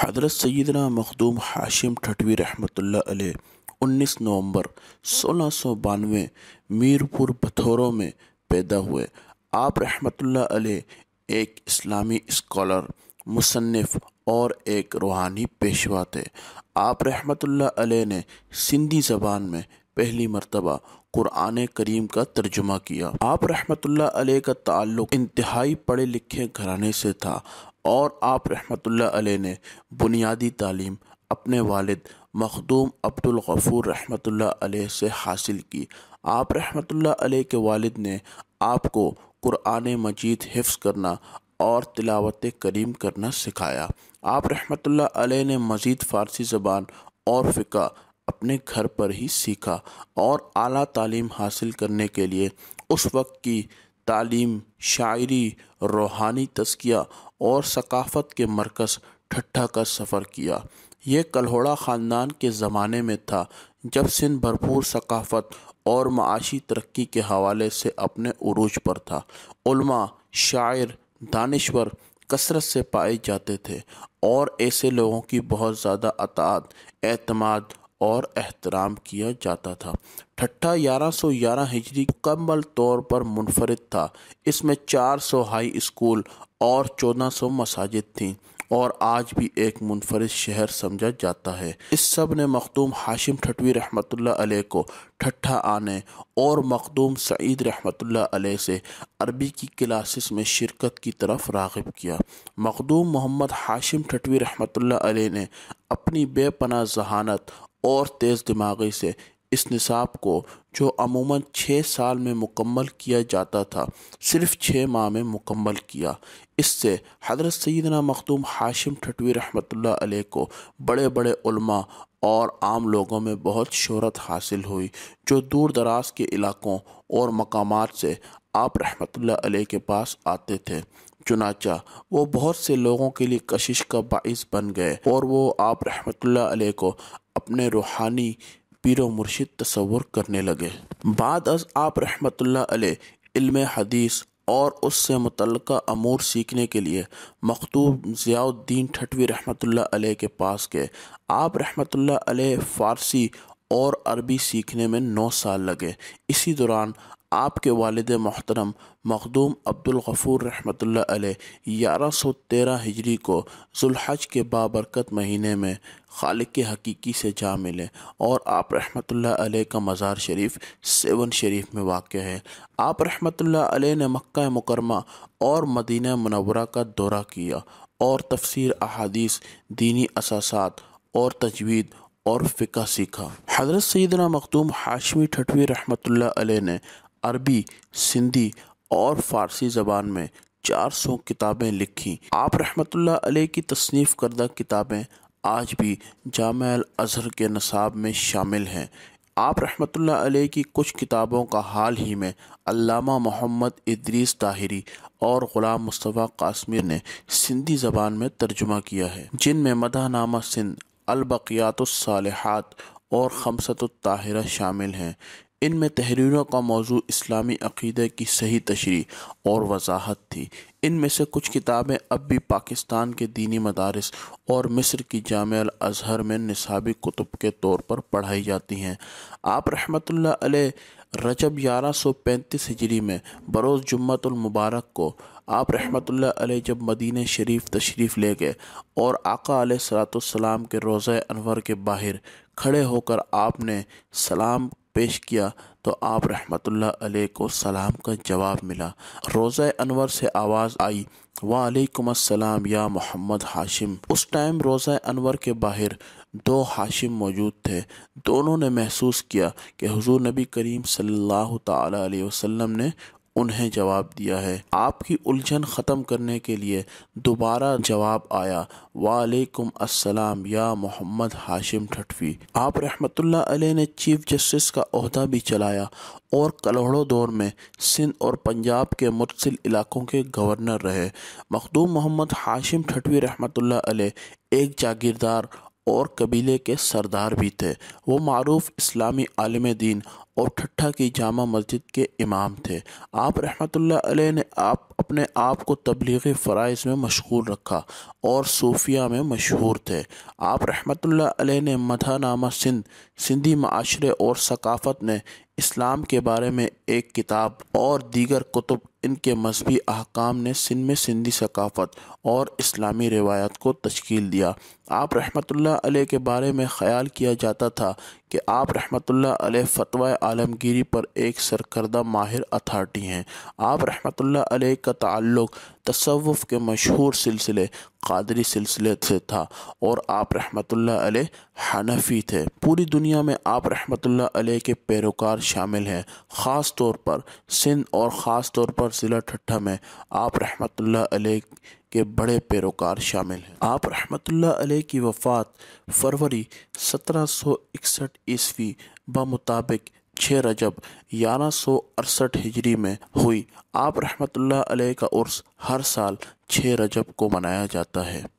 حضرت سیدنا مخدوم حاشم ٹھٹوی رحمۃ اللہ علیہ انیس نومبر سولہ سو بانوے میر پور میں پیدا ہوئے آپ رحمۃ اللہ علیہ ایک اسلامی اسکالر مصنف اور ایک روحانی پیشوا تھے آپ رحمۃ اللہ علیہ نے سندھی زبان میں پہلی مرتبہ قرآن کریم کا ترجمہ کیا آپ رحمۃ اللہ علیہ کا تعلق انتہائی پڑھے لکھے گھرانے سے تھا اور آپ رحمت اللہ علیہ نے بنیادی تعلیم اپنے والد مخدوم عبد الغفور رحمت اللہ علیہ سے حاصل کی آپ رحمت اللہ علیہ کے والد نے آپ کو قرآن مجید حفظ کرنا اور تلاوت کریم کرنا سکھایا آپ رحمت اللہ علیہ نے مزید فارسی زبان اور فقہ اپنے گھر پر ہی سیکھا اور اعلیٰ تعلیم حاصل کرنے کے لیے اس وقت کی تعلیم شاعری روحانی تذکیہ اور ثقافت کے مرکز ٹھٹھا کر سفر کیا یہ کلہوڑا خاندان کے زمانے میں تھا جب سندھ بھرپور ثقافت اور معاشی ترقی کے حوالے سے اپنے عروج پر تھا علماء شاعر دانشور کثرت سے پائے جاتے تھے اور ایسے لوگوں کی بہت زیادہ اطاعت اعتماد اور احترام کیا جاتا تھا ٹھٹھا گیارہ سو گیارہ ہجری مکمل طور پر منفرد تھا اس میں چار سو ہائی اسکول اور چودہ سو مساجد تھیں اور آج بھی ایک منفرد شہر سمجھا جاتا ہے اس سب نے مخدوم حاشم ٹھٹوی رحمۃ اللہ علیہ کو ٹھٹھا آنے اور مخدوم سعید رحمۃ اللہ علیہ سے عربی کی کلاسز میں شرکت کی طرف راغب کیا مخدوم محمد حاشم ٹھٹوی رحمۃ اللہ علیہ نے اپنی بے پناہ ذہانت اور تیز دماغی سے اس نصاب کو جو عموماً چھ سال میں مکمل کیا جاتا تھا صرف چھ ماہ میں مکمل کیا اس سے حضرت سیدنا مختوم حاشم ٹھٹوی رحمۃ اللہ علیہ کو بڑے بڑے علماء اور عام لوگوں میں بہت شہرت حاصل ہوئی جو دور دراز کے علاقوں اور مقامات سے آپ رحمۃ اللہ علیہ کے پاس آتے تھے چنانچہ وہ بہت سے لوگوں کے لیے کشش کا باعث بن گئے اور وہ آپ رحمۃ اللہ علیہ کو اپنے روحانی پیر و مرشد تصور کرنے لگے بعد از آپ رحمت اللہ علیہ علم حدیث اور اس سے متعلقہ امور سیکھنے کے لیے مختوب ضیاء الدین ٹھٹوی رحمۃ اللہ علیہ کے پاس گئے آپ رحمۃ اللہ علیہ فارسی اور عربی سیکھنے میں نو سال لگے اسی دوران آپ کے والد محترم مخدوم عبدالغفور رحمۃ اللہ علیہ گیارہ سو تیرہ ہجری کو ذلحج کے بابرکت مہینے میں خالق کے حقیقی سے جا ملے اور آپ رحمۃ اللہ علیہ کا مزار شریف سیون شریف میں واقع ہے آپ رحمۃ اللہ علیہ نے مکہ مکرمہ اور مدینہ منورہ کا دورہ کیا اور تفسیر احادیث دینی اساسات اور تجوید اور فقہ سیکھا حضرت سیدنا مخدوم ہاشمی ٹھٹوی رحمۃ اللہ علیہ نے عربی سندھی اور فارسی زبان میں چار سو کتابیں لکھیں آپ رحمت اللہ علیہ کی تصنیف کردہ کتابیں آج بھی جامعہ کے نصاب میں شامل ہیں آپ رحمت اللہ علیہ کی کچھ کتابوں کا حال ہی میں علامہ محمد ادریس طاہری اور غلام مصطفیٰ قاسمی نے سندھی زبان میں ترجمہ کیا ہے جن میں مدہ نامہ سندھ البقیات الصالحات اور خمسط الطاہرہ شامل ہیں ان میں تحریروں کا موضوع اسلامی عقیدے کی صحیح تشریح اور وضاحت تھی ان میں سے کچھ کتابیں اب بھی پاکستان کے دینی مدارس اور مصر کی جامعہ الازہر میں نصابی کتب کے طور پر پڑھائی جاتی ہیں آپ رحمت اللہ علیہ رجب گیارہ سو پینتیس ہجری میں بروز جمعت المبارک کو آپ رحمت اللہ علیہ جب مدینہ شریف تشریف لے گئے اور آقا علیہ السلام کے روزہ انور کے باہر کھڑے ہو کر آپ نے سلام پیش کیا تو آپ رحمت اللہ علیہ کو سلام کا جواب ملا روزہ انور سے آواز آئی وَعَلَيْكُمَ علیکم السلام یا محمد ہاشم اس ٹائم روزہ انور کے باہر دو ہاشم موجود تھے دونوں نے محسوس کیا کہ حضور نبی کریم صلی اللہ علیہ وسلم نے انہیں جواب دیا ہے آپ کی الجھن ختم کرنے کے لیے دوبارہ جواب آیا وعلیکم السلام یا محمد ہاشم ٹھٹوی آپ رحمت اللہ علیہ نے چیف جسٹس کا عہدہ بھی چلایا اور کلوڑوں دور میں سندھ اور پنجاب کے متصل علاقوں کے گورنر رہے مخدوم محمد ہاشم ٹھٹوی رحمت اللہ علیہ ایک جاگیردار اور قبیلے کے سردار بھی تھے وہ معروف اسلامی عالم دین اور ٹھٹھا کی جامع مسجد کے امام تھے آپ رحمت اللہ علیہ نے آپ اپنے آپ کو تبلیغی فرائض میں مشغول رکھا اور صوفیہ میں مشہور تھے آپ رحمت اللہ علیہ نے مدھا نامہ سندھ سندھی معاشرے اور ثقافت نے اسلام کے بارے میں ایک کتاب اور دیگر کتب ان کے مذہبی احکام نے سندھ میں سندھی ثقافت اور اسلامی روایت کو تشکیل دیا آپ رحمت اللہ علیہ کے بارے میں خیال کیا جاتا تھا کہ آپ رحمت اللہ علیہ فتوہ عالمگیری پر ایک سرکردہ ماہر اتھارٹی ہیں آپ رحمت اللہ علیہ کا تعلق تصوف کے مشہور سلسلے قادری سلسلے سے تھا اور آپ رحمت اللہ علیہ حنفی تھے پوری دنیا میں آپ رحمت اللہ علیہ کے پیروکار شامل ہیں خاص طور پر سندھ اور خاص طور پر ضلع ٹھٹھا میں آپ رحمت اللہ علیہ کے بڑے پیروکار شامل ہیں آپ رحمت اللہ علیہ کی وفات فروری سترہ سو اکسٹھ عیسوی بمطابق چھ رجب گیارہ سو اڑسٹھ ہجری میں ہوئی آپ رحمت اللہ علیہ کا عرس ہر سال چھ رجب کو منایا جاتا ہے